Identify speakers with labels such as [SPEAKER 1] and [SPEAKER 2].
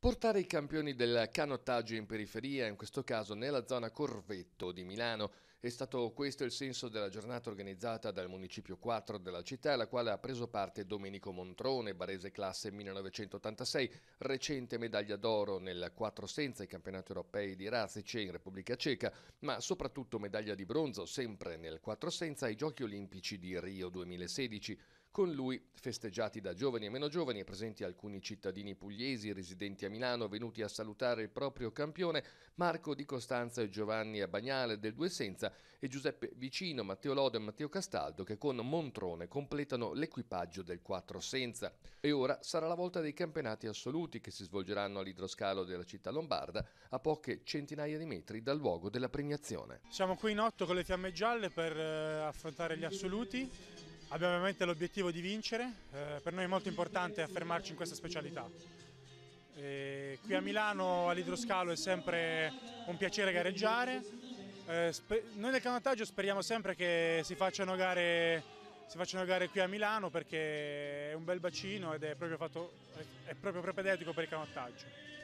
[SPEAKER 1] Portare i campioni del canottaggio in periferia, in questo caso nella zona Corvetto di Milano, è stato questo il senso della giornata organizzata dal Municipio 4 della città, alla quale ha preso parte Domenico Montrone, barese classe 1986, recente medaglia d'oro nel 4 senza i campionati europei di Razice in Repubblica Ceca, ma soprattutto medaglia di bronzo sempre nel 4 senza ai Giochi Olimpici di Rio 2016. Con lui, festeggiati da giovani e meno giovani, e presenti alcuni cittadini pugliesi residenti a Milano venuti a salutare il proprio campione, Marco Di Costanza e Giovanni Abagnale del Due Senza e Giuseppe Vicino, Matteo Lodo e Matteo Castaldo che con Montrone completano l'equipaggio del Quattro Senza. E ora sarà la volta dei campionati assoluti che si svolgeranno all'idroscalo della città lombarda a poche centinaia di metri dal luogo della premiazione.
[SPEAKER 2] Siamo qui in otto con le fiamme gialle per eh, affrontare gli assoluti Abbiamo ovviamente l'obiettivo di vincere, eh, per noi è molto importante affermarci in questa specialità. E qui a Milano all'idroscalo è sempre un piacere gareggiare, eh, noi nel canottaggio speriamo sempre che si facciano, gare, si facciano, gare, qui a Milano perché è un bel bacino ed è proprio, fatto, è proprio propedeutico per il canottaggio.